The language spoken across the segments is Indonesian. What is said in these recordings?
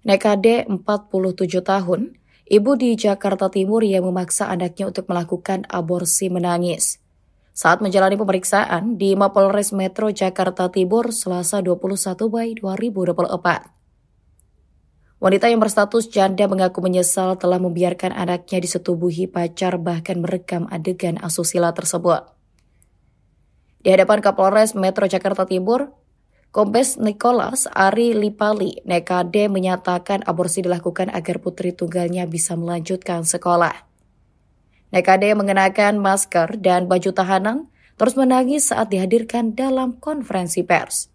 Nekade 47 tahun, ibu di Jakarta Timur yang memaksa anaknya untuk melakukan aborsi menangis. Saat menjalani pemeriksaan di Mapolres Metro Jakarta Timur selasa 21 Mei 2024. Wanita yang berstatus janda mengaku menyesal telah membiarkan anaknya disetubuhi pacar bahkan merekam adegan asusila tersebut. Di hadapan Kapolres Metro Jakarta Timur, Kombes Nicholas Ari Lipali, Nekade menyatakan aborsi dilakukan agar putri tunggalnya bisa melanjutkan sekolah. Nekade mengenakan masker dan baju tahanan, terus menangis saat dihadirkan dalam konferensi pers.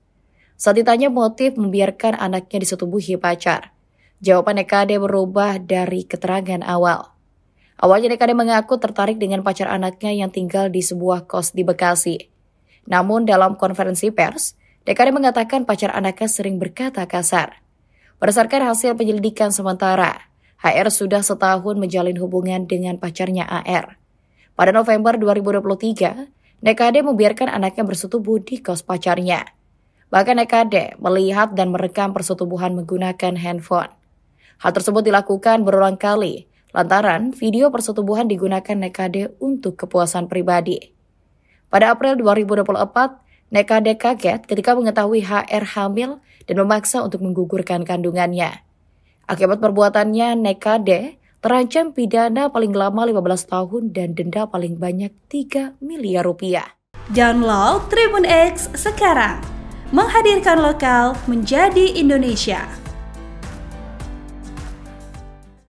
Saat ditanya motif membiarkan anaknya disetubuhi pacar, jawaban Nekade berubah dari keterangan awal. Awalnya Nekade mengaku tertarik dengan pacar anaknya yang tinggal di sebuah kos di Bekasi. Namun dalam konferensi pers, Dekade mengatakan pacar anaknya sering berkata kasar. Berdasarkan hasil penyelidikan sementara, HR sudah setahun menjalin hubungan dengan pacarnya AR. Pada November 2023, Nekade membiarkan anaknya bersetubuh di kos pacarnya. Bahkan Dekade melihat dan merekam persetubuhan menggunakan handphone. Hal tersebut dilakukan berulang kali lantaran video persetubuhan digunakan Nekade untuk kepuasan pribadi. Pada April 2024, Nekade kaget ketika mengetahui HR hamil dan memaksa untuk menggugurkan kandungannya. Akibat perbuatannya, Nekade terancam pidana paling lama 15 tahun dan denda paling banyak 3 miliar rupiah. Download Tribun X sekarang. Menghadirkan lokal menjadi Indonesia.